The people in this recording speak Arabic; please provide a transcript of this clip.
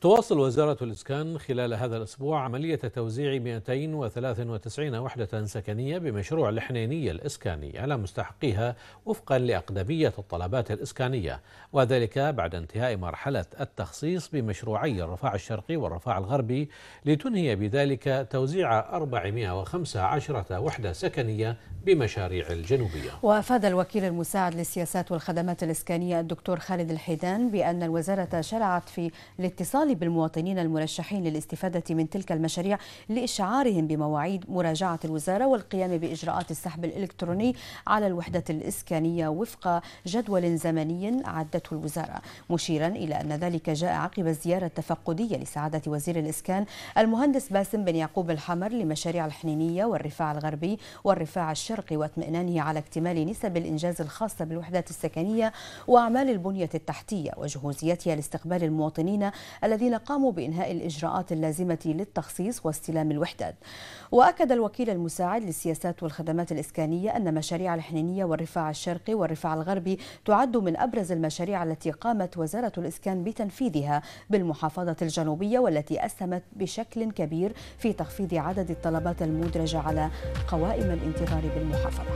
تواصل وزارة الإسكان خلال هذا الأسبوع عملية توزيع 293 وحدة سكنية بمشروع الحنينية الإسكاني على مستحقيها وفقا لأقدمية الطلبات الإسكانية وذلك بعد انتهاء مرحلة التخصيص بمشروعي الرفاع الشرقي والرفاع الغربي لتنهي بذلك توزيع 415 وحدة سكنية بمشاريع الجنوبية وأفاد الوكيل المساعد للسياسات والخدمات الإسكانية الدكتور خالد الحيدان بأن الوزارة شرعت في الاتصال يطالب المواطنين المرشحين للاستفادة من تلك المشاريع لإشعارهم بمواعيد مراجعة الوزارة والقيام بإجراءات السحب الإلكتروني على الوحدة الإسكانية وفق جدول زمني عدته الوزارة مشيرا إلى أن ذلك جاء عقب الزيارة التفقدية لسعادة وزير الإسكان المهندس باسم بن يعقوب الحمر لمشاريع الحنينية والرفاع الغربي والرفاع الشرقي واطمئنانه على اكتمال نسب الإنجاز الخاصة بالوحدات السكنية وأعمال البنية التحتية وجهوزيتها لاستقبال المواطنين الذين الذين قاموا بإنهاء الإجراءات اللازمة للتخصيص واستلام الوحدات وأكد الوكيل المساعد للسياسات والخدمات الإسكانية أن مشاريع الحنينية والرفاع الشرقي والرفاع الغربي تعد من أبرز المشاريع التي قامت وزارة الإسكان بتنفيذها بالمحافظة الجنوبية والتي أسهمت بشكل كبير في تخفيض عدد الطلبات المدرجة على قوائم الانتظار بالمحافظة